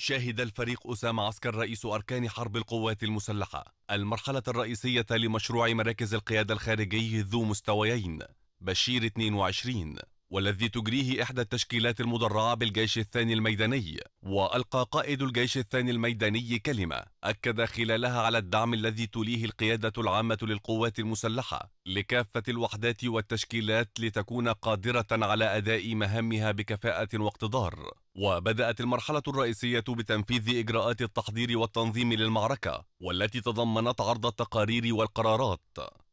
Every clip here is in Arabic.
شهد الفريق أسامة عسكر رئيس أركان حرب القوات المسلحة المرحلة الرئيسية لمشروع مراكز القيادة الخارجي ذو مستويين بشير 22 والذي تجريه إحدى التشكيلات المدرعة بالجيش الثاني الميداني وألقى قائد الجيش الثاني الميداني كلمة أكد خلالها على الدعم الذي توليه القيادة العامة للقوات المسلحة لكافة الوحدات والتشكيلات لتكون قادرة على أداء مهامها بكفاءة واقتدار وبدأت المرحلة الرئيسية بتنفيذ إجراءات التحضير والتنظيم للمعركة والتي تضمنت عرض التقارير والقرارات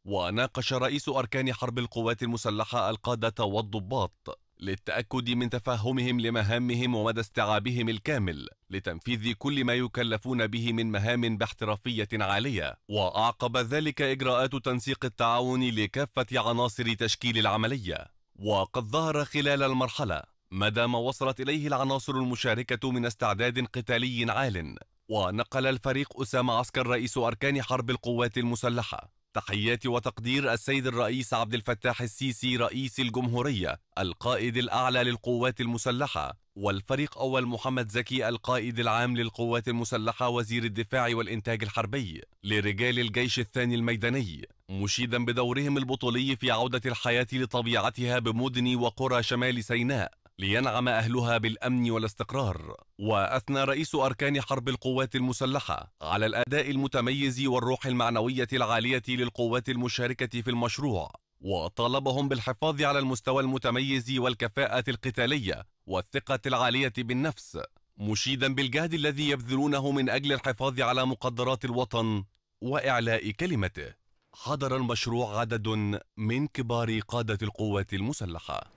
وناقش رئيس أركان حرب القوات المسلحة القادة والضباط للتأكد من تفهمهم لمهامهم ومدى استيعابهم الكامل لتنفيذ كل ما يكلفون به من مهام باحترافية عالية وأعقب ذلك إجراءات تنسيق التعاون لكافة عناصر تشكيل العملية وقد ظهر خلال المرحلة مدى ما وصلت إليه العناصر المشاركة من استعداد قتالي عال ونقل الفريق أسامة عسكر رئيس أركان حرب القوات المسلحة تحيات وتقدير السيد الرئيس عبد الفتاح السيسي رئيس الجمهورية القائد الأعلى للقوات المسلحة والفريق أول محمد زكي القائد العام للقوات المسلحة وزير الدفاع والإنتاج الحربي لرجال الجيش الثاني الميداني مشيدا بدورهم البطولي في عودة الحياة لطبيعتها بمدن وقرى شمال سيناء لينعم أهلها بالأمن والاستقرار وأثنى رئيس أركان حرب القوات المسلحة على الأداء المتميز والروح المعنوية العالية للقوات المشاركة في المشروع وطالبهم بالحفاظ على المستوى المتميز والكفاءة القتالية والثقة العالية بالنفس مشيدا بالجهد الذي يبذلونه من أجل الحفاظ على مقدرات الوطن وإعلاء كلمته حضر المشروع عدد من كبار قادة القوات المسلحة